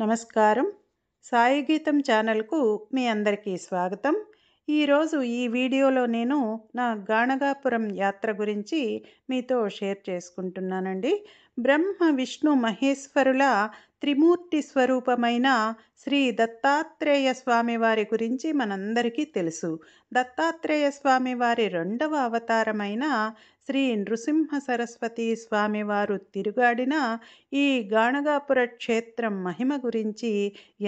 నమస్కారం సాయి గీతం ఛానల్కు మీ అందరికీ స్వాగతం ఈరోజు ఈ వీడియోలో నేను నా గాణగాపురం యాత్ర గురించి మీతో షేర్ చేసుకుంటున్నానండి బ్రహ్మ విష్ణు మహేశ్వరుల త్రిమూర్తి స్వరూపమైన శ్రీ దత్తాత్రేయ స్వామి వారి గురించి మనందరికీ తెలుసు దత్తాత్రేయ స్వామి వారి రెండవ అవతారమైన శ్రీ నృసింహ సరస్వతి స్వామివారు తిరుగాడిన ఈ గాణగాపుర క్షేత్రం మహిమ గురించి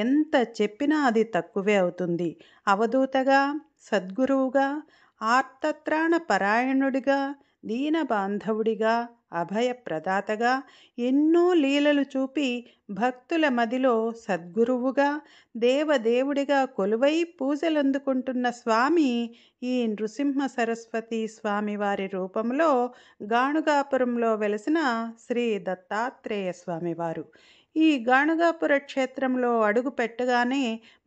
ఎంత చెప్పినా అది తక్కువే అవుతుంది అవధూతగా సద్గురువుగా ఆర్తత్రాణ పరాయణుడిగా దీనబాంధవుడిగా బాంధవుడిగా అభయప్రదాతగా ఎన్నో లీలలు చూపి భక్తుల మదిలో సద్గురువుగా దేవదేవుడిగా కొలువై పూజలందుకుంటున్న స్వామి ఈ నృసింహ సరస్వతి స్వామివారి రూపంలో గాణుగాపురంలో వెలసిన శ్రీ దత్తాత్రేయ స్వామివారు ఈ గాణుగాపుర క్షేత్రంలో అడుగు పెట్టగానే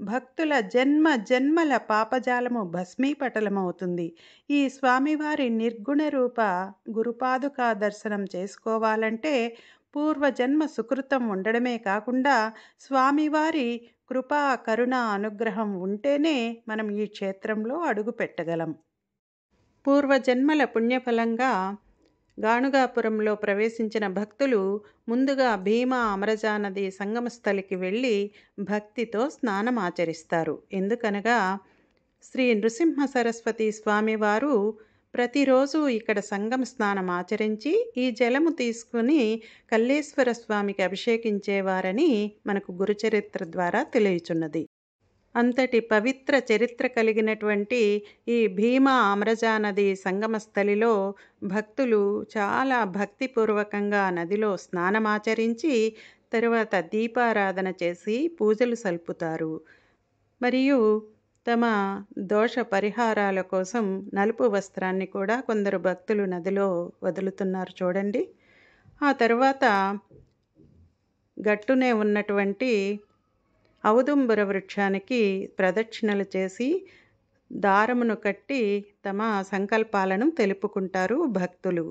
భక్తుల జన్మ జన్మల పాపజాలము భస్మీపటలమవుతుంది ఈ స్వామివారి నిర్గుణ రూప గురుపాదుకా దర్శనం చేసుకోవాలంటే పూర్వజన్మ సుకృతం ఉండడమే కాకుండా స్వామివారి కృపా కరుణ అనుగ్రహం ఉంటేనే మనం ఈ క్షేత్రంలో అడుగు పెట్టగలం పూర్వజన్మల పుణ్యఫలంగా గానుగాపురంలో ప్రవేశించిన భక్తులు ముందుగా భీమా అమరజా నది సంగమస్థలికి వెళ్ళి భక్తితో స్నానం ఆచరిస్తారు ఎందుకనగా శ్రీ నృసింహ సరస్వతి స్వామివారు ప్రతిరోజు ఇక్కడ సంగమ స్నానం ఆచరించి ఈ జలము తీసుకుని కల్లేశ్వర స్వామికి అభిషేకించేవారని మనకు గురుచరిత్ర ద్వారా తెలియచున్నది అంతటి పవిత్ర చరిత్ర కలిగినటువంటి ఈ భీమా అమరజా నది సంగమస్థలిలో భక్తులు చాలా భక్తిపూర్వకంగా నదిలో స్నానమాచరించి తరువాత దీపారాధన చేసి పూజలు సల్పుతారు మరియు తమ దోష పరిహారాల కోసం నలుపు వస్త్రాన్ని కూడా కొందరు భక్తులు నదిలో వదులుతున్నారు చూడండి ఆ తర్వాత గట్టునే ఉన్నటువంటి అవుదుంబుర వృక్షానికి ప్రదక్షిణలు చేసి దారమును కట్టి తమ సంకల్పాలను తెలుపుకుంటారు భక్తులు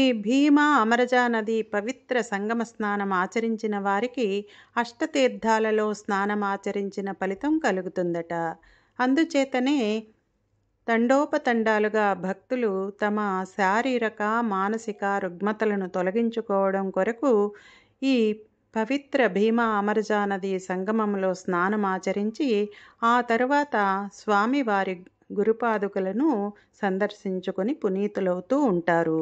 ఈ భీమా అమరజా నది పవిత్ర సంగమ స్నానం ఆచరించిన వారికి అష్టతీర్థాలలో స్నానం ఆచరించిన ఫలితం కలుగుతుందట అందుచేతనే తండోపతండాలుగా భక్తులు తమ శారీరక మానసిక రుగ్మతలను తొలగించుకోవడం కొరకు ఈ పవిత్ర భీమా అమరజానది సంగమంలో స్నానమాచరించి ఆ తర్వాత స్వామివారి గురుపాదుకలను సందర్శించుకొని పునీతులవుతూ ఉంటారు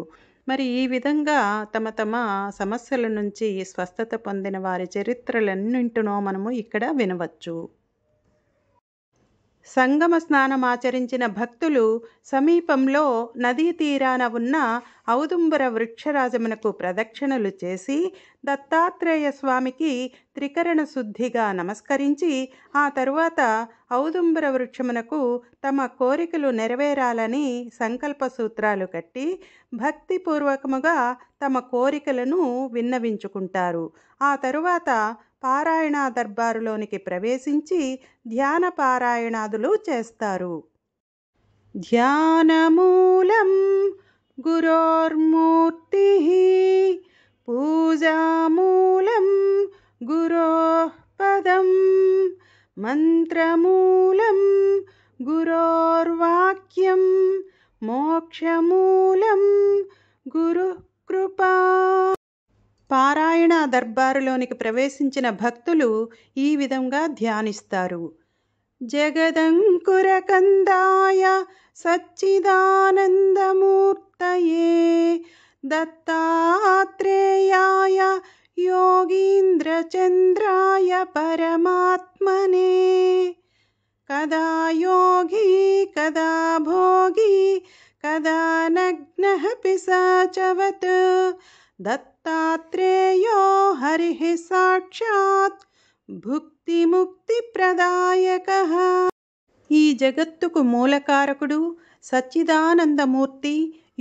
మరి ఈ విధంగా తమ తమ సమస్యల నుంచి స్వస్థత పొందిన వారి చరిత్రలన్నింటినో మనము ఇక్కడ వినవచ్చు సంగమ స్నానమాచరించిన భక్తులు సమీపంలో నదీ తీరాన ఉన్న ఔదుంబర వృక్షరాజమునకు ప్రదక్షిణలు చేసి దత్తాత్రేయ స్వామికి త్రికరణ శుద్ధిగా నమస్కరించి ఆ తరువాత ఔదుంబర వృక్షమునకు తమ కోరికలు నెరవేరాలని సంకల్ప సూత్రాలు కట్టి భక్తిపూర్వకముగా తమ కోరికలను విన్నవించుకుంటారు ఆ తరువాత పారాయణ దర్బారులోనికి ప్రవేశించి ధ్యాన పారాయణాదులు చేస్తారు ధ్యానమూలం గురోర్మూర్తి పూజామూలం గురో పదం మంత్రమూలం గురోర్వాక్యం మోక్షమూలం గురు కృపా పారాయణ దర్బారులోనికి ప్రవేశించిన భక్తులు ఈ విధంగా ధ్యానిస్తారు జగదంకురకందాయ సచ్చిదానందమూర్తయే దత్తాత్రేయాయ యోగీంద్రచంద్రాయ పరమాత్మనే కదా योगी కదా भोगी కదా नग्नः पिशाचवत् దత్తాత్రేయో హరి సాక్షాత్ భుక్తి ప్రదాయక ఈ జగత్తుకు మూలకారకుడు సచ్చిదానందమూర్తి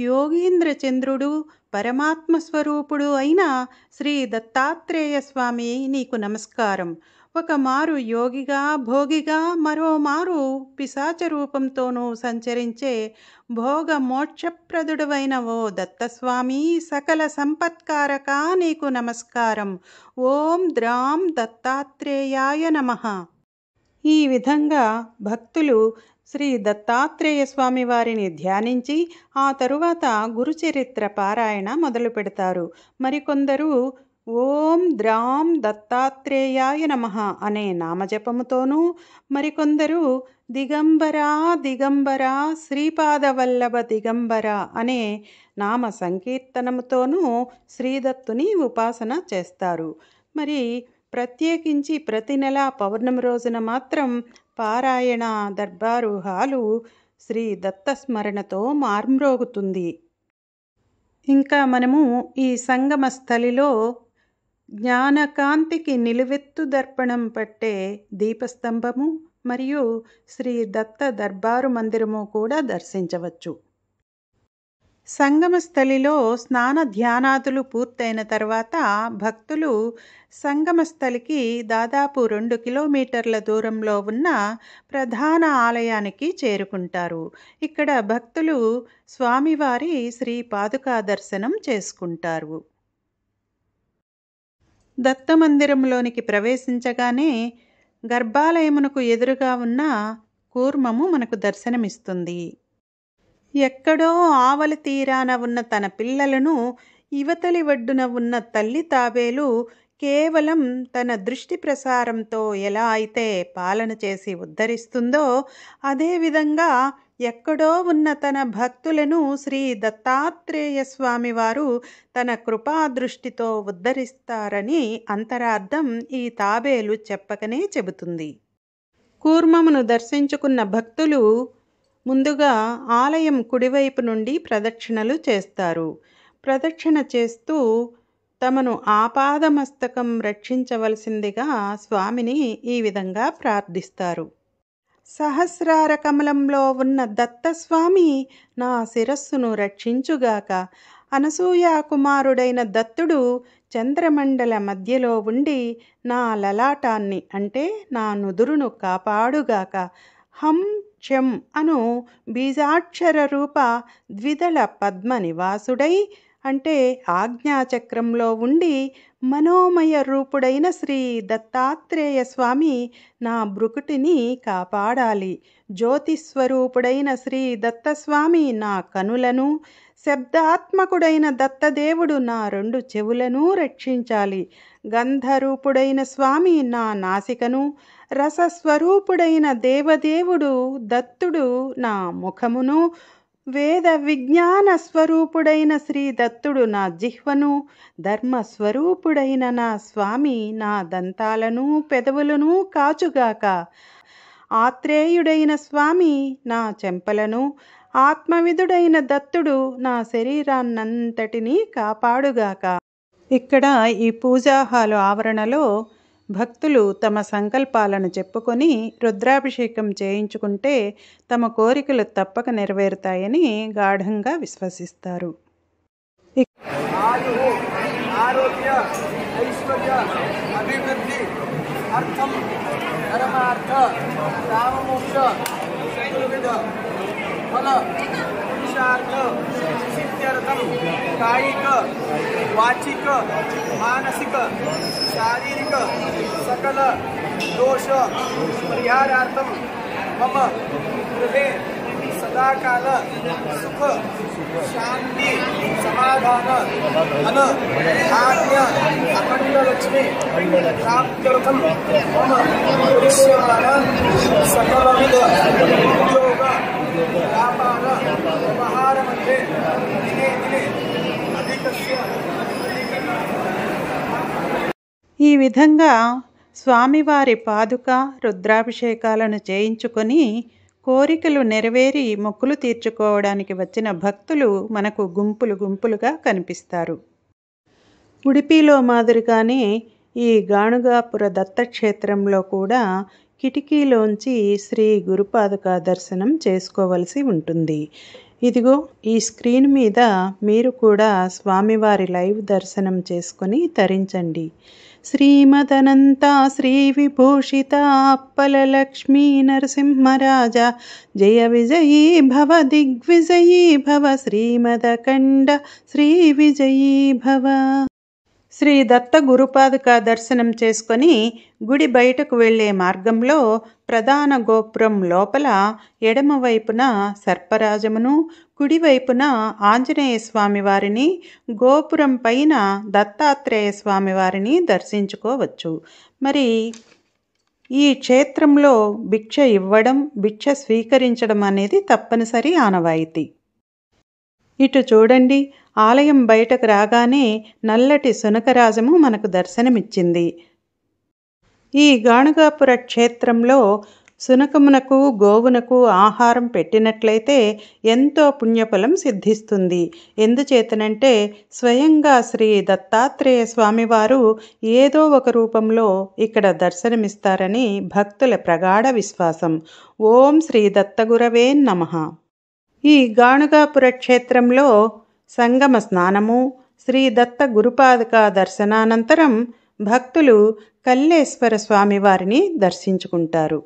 యోగీంద్రచంద్రుడు పరమాత్మస్వరూపుడు అయిన శ్రీ దత్తాత్రేయ స్వామి నీకు నమస్కారం ఒకమారు యోగిగా భోగిగా మరోమారు పిశాచ రూపంతోనూ సంచరించే భోగ మోక్షప్రదుడవైన ఓ దత్తస్వామి సకల సంపత్కారక నీకు నమస్కారం ఓం ద్రాం దత్తాత్రేయాయ నమ ఈ విధంగా భక్తులు శ్రీ దత్తాత్రేయ స్వామి వారిని ధ్యానించి ఆ తరువాత గురుచరిత్ర పారాయణ మొదలు పెడతారు మరికొందరు ఓం ద్రాం దత్తాత్రేయాయ నమ అనే నామజపముతోనూ మరికొందరు దిగంబరా దిగంబరా శ్రీపాదవల్లభ దిగంబర అనే నామ సంకీర్తనముతోనూ శ్రీదత్తుని ఉపాసన చేస్తారు మరి ప్రత్యేకించి ప్రతి నెల పౌర్ణమి రోజున మాత్రం పారాయణ దర్బారూహాలు శ్రీ దత్త స్మరణతో మార్మ్రోగుతుంది ఇంకా మనము ఈ సంగమ స్థలిలో జ్ఞానకాంతికి నిలువెత్తు దర్పణం పట్టే దీపస్తంభము మరియు శ్రీ దత్త దర్బారు మందిరము కూడా దర్శించవచ్చు సంగమస్థలిలో స్నాన ధ్యానాదులు పూర్తయిన తర్వాత భక్తులు సంగమస్థలికి దాదాపు రెండు కిలోమీటర్ల దూరంలో ఉన్న ప్రధాన ఆలయానికి చేరుకుంటారు ఇక్కడ భక్తులు స్వామివారి శ్రీ పాదుకా దర్శనం చేసుకుంటారు దత్తమందిరంలోనికి ప్రవేశించగానే గర్భాలయమునకు ఎదురుగా ఉన్న కూర్మము మనకు దర్శనమిస్తుంది ఎక్కడో ఆవలి తీరాన ఉన్న తన పిల్లలను ఇవతలి ఒడ్డున ఉన్న తల్లి తాబేలు కేవలం తన దృష్టి ప్రసారంతో ఎలా అయితే పాలన చేసి ఉద్ధరిస్తుందో అదేవిధంగా ఎక్కడో ఉన్న తన భక్తులను శ్రీ దత్తాత్రేయ స్వామి వారు తన కృపాదృష్టితో ఉద్ధరిస్తారని అంతరార్థం ఈ తాబేలు చెప్పకనే చెబుతుంది కూర్మమును దర్శించుకున్న భక్తులు ముందుగా ఆలయం కుడివైపు నుండి ప్రదక్షిణలు చేస్తారు ప్రదక్షిణ చేస్తూ తమను ఆపాదమస్తకం రక్షించవలసిందిగా స్వామిని ఈ విధంగా ప్రార్థిస్తారు సహస్రార కమలంలో ఉన్న దత్తస్వామి నా శిరస్సును రక్షించుగాక అనసూయ కుమారుడైన దత్తుడు చంద్రమండల మధ్యలో ఉండి నా లలాటాన్ని అంటే నా నుదురును కాపాడుగాక హం క్షం అను బీజాక్షర రూప ద్విదళ పద్మ నివాసుడై అంటే ఆజ్ఞాచక్రంలో ఉండి మనోమయ రూపుడైన శ్రీ దత్తాత్రేయ స్వామి నా బ్రుకుటిని కాపాడాలి జ్యోతిస్వరూపుడైన శ్రీ దత్తస్వామి నా కనులను శబ్దాత్మకుడైన దత్తదేవుడు నా రెండు చెవులను రక్షించాలి గంధరూపుడైన స్వామి నా నాసికను రసస్వరూపుడైన దేవదేవుడు దత్తుడు నా ముఖమును వేద విజ్ఞాన స్వరూపుడైన శ్రీ దత్తుడు నా జిహ్వను ధర్మస్వరూపుడైన నా స్వామి నా దంతాలను పెదవులను కాచుగాక ఆత్రేయుడైన స్వామి నా చెంపలను ఆత్మవిధుడైన దత్తుడు నా శరీరాన్నంతటినీ కాపాడుగాక ఇక్కడ ఈ పూజా హాలు ఆవరణలో భక్తులు తమ సంకల్పాలను చెప్పుకొని రుద్రాభిషేకం చేయించుకుంటే తమ కోరికలు తప్పక నెరవేరుతాయని గాఢంగా విశ్వసిస్తారు साहित्यार्थम कायिक वाचिक मानसिक शारीरिक सकल दोष परिहारार्थम मम गृह सदा काल सुख शांति समाधान अन धान्य अखंडलक्ष्मी प्राप्त मम दृश्यमान उद्योग व्यापार व्यवहार ఈ విధంగా స్వామివారి పాదుక రుద్రాభిషేకాలను చేయించుకొని కోరికలు నెరవేరి మొక్కులు తీర్చుకోవడానికి వచ్చిన భక్తులు మనకు గుంపులు గుంపులుగా కనిపిస్తారు ఉడిపిలో మాదిరిగానే ఈ గాణుగాపుర దత్తక్షేత్రంలో కూడా కిటికీలోంచి శ్రీ గురుపాదుక దర్శనం చేసుకోవలసి ఉంటుంది ఇదిగో ఈ స్క్రీన్ మీద మీరు కూడా స్వామివారి లైవ్ దర్శనం చేసుకొని తరించండి श्रीमदनन्ता श्रीविभूषिता नरसिंहराजा जयविजयी भव दिग्विजयी भव श्रीमदकण्ड श्रीविजयी भव శ్రీ దత్త గురుపాదుక దర్శనం చేసుకొని గుడి బయటకు వెళ్లే మార్గంలో ప్రధాన గోపురం లోపల ఎడమవైపున సర్పరాజమును కుడివైపున ఆంజనేయ స్వామివారిని గోపురం పైన దత్తాత్రేయ స్వామివారిని దర్శించుకోవచ్చు మరి ఈ క్షేత్రంలో భిక్ష ఇవ్వడం భిక్ష స్వీకరించడం అనేది తప్పనిసరి ఆనవాయితీ ఇటు చూడండి ఆలయం బయటకు రాగానే నల్లటి సునకరాజము మనకు దర్శనమిచ్చింది ఈ గాణుగాపుర క్షేత్రంలో సునకమునకు గోవునకు ఆహారం పెట్టినట్లయితే ఎంతో పుణ్యఫలం సిద్ధిస్తుంది ఎందుచేతనంటే స్వయంగా శ్రీ దత్తాత్రేయ స్వామివారు ఏదో ఒక రూపంలో ఇక్కడ దర్శనమిస్తారని భక్తుల ప్రగాఢ విశ్వాసం ఓం శ్రీ దత్తగురవే నమ ఈ గాణుగాపుర క్షేత్రంలో సంగమ స్నానము శ్రీ దత్త గురుపాదక దర్శనానంతరం భక్తులు కల్లేశ్వర స్వామివారిని దర్శించుకుంటారు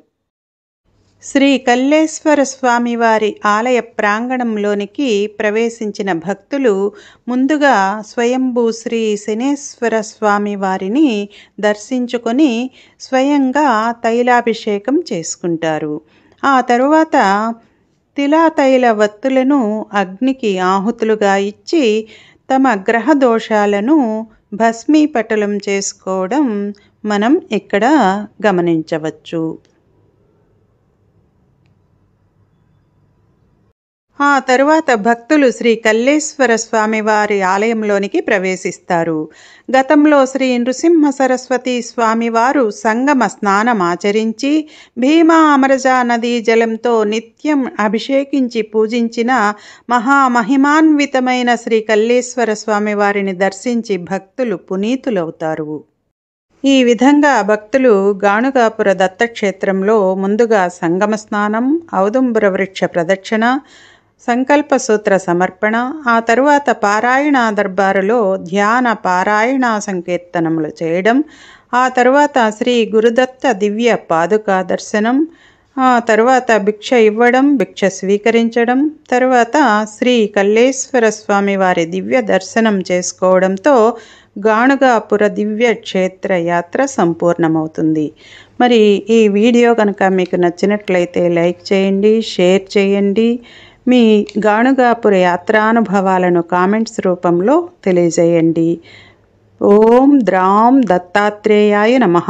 శ్రీ కల్లేశ్వర స్వామివారి ఆలయ ప్రాంగణంలోనికి ప్రవేశించిన భక్తులు ముందుగా స్వయంభూ శ్రీ శనేశ్వర స్వామివారిని దర్శించుకొని స్వయంగా తైలాభిషేకం చేసుకుంటారు ఆ తరువాత తిలాతైల వత్తులను అగ్నికి ఆహుతులుగా ఇచ్చి తమ గ్రహ దోషాలను భస్మీపటలం చేసుకోవడం మనం ఇక్కడ గమనించవచ్చు ఆ తరువాత భక్తులు శ్రీ కల్లేశ్వర స్వామి వారి ఆలయంలోనికి ప్రవేశిస్తారు గతంలో శ్రీ నృసింహ సరస్వతి స్వామివారు సంగమ స్నానమాచరించి భీమా అమరజా నదీ జలంతో నిత్యం అభిషేకించి పూజించిన మహామహిమాన్వితమైన శ్రీ కల్లేశ్వర స్వామివారిని దర్శించి భక్తులు పునీతులవుతారు ఈ విధంగా భక్తులు గాణుగాపుర దత్తక్షేత్రంలో ముందుగా సంగమ స్నానం ఔదుంబర వృక్ష ప్రదక్షిణ సంకల్ప సూత్ర సమర్పణ ఆ తరువాత పారాయణ దర్బారులో ధ్యాన పారాయణ సంకీర్తనములు చేయడం ఆ తరువాత శ్రీ గురుదత్త దివ్య పాదుకా దర్శనం ఆ తర్వాత భిక్ష ఇవ్వడం భిక్ష స్వీకరించడం తర్వాత శ్రీ కల్లేశ్వర స్వామి వారి దివ్య దర్శనం చేసుకోవడంతో గాణుగాపుర దివ్య క్షేత్ర యాత్ర సంపూర్ణమవుతుంది మరి ఈ వీడియో కనుక మీకు నచ్చినట్లయితే లైక్ చేయండి షేర్ చేయండి మీ గాణుగాపుర యాత్రానుభవాలను కామెంట్స్ రూపంలో తెలియజేయండి ఓం ద్రాం దత్తాత్రేయాయ నమ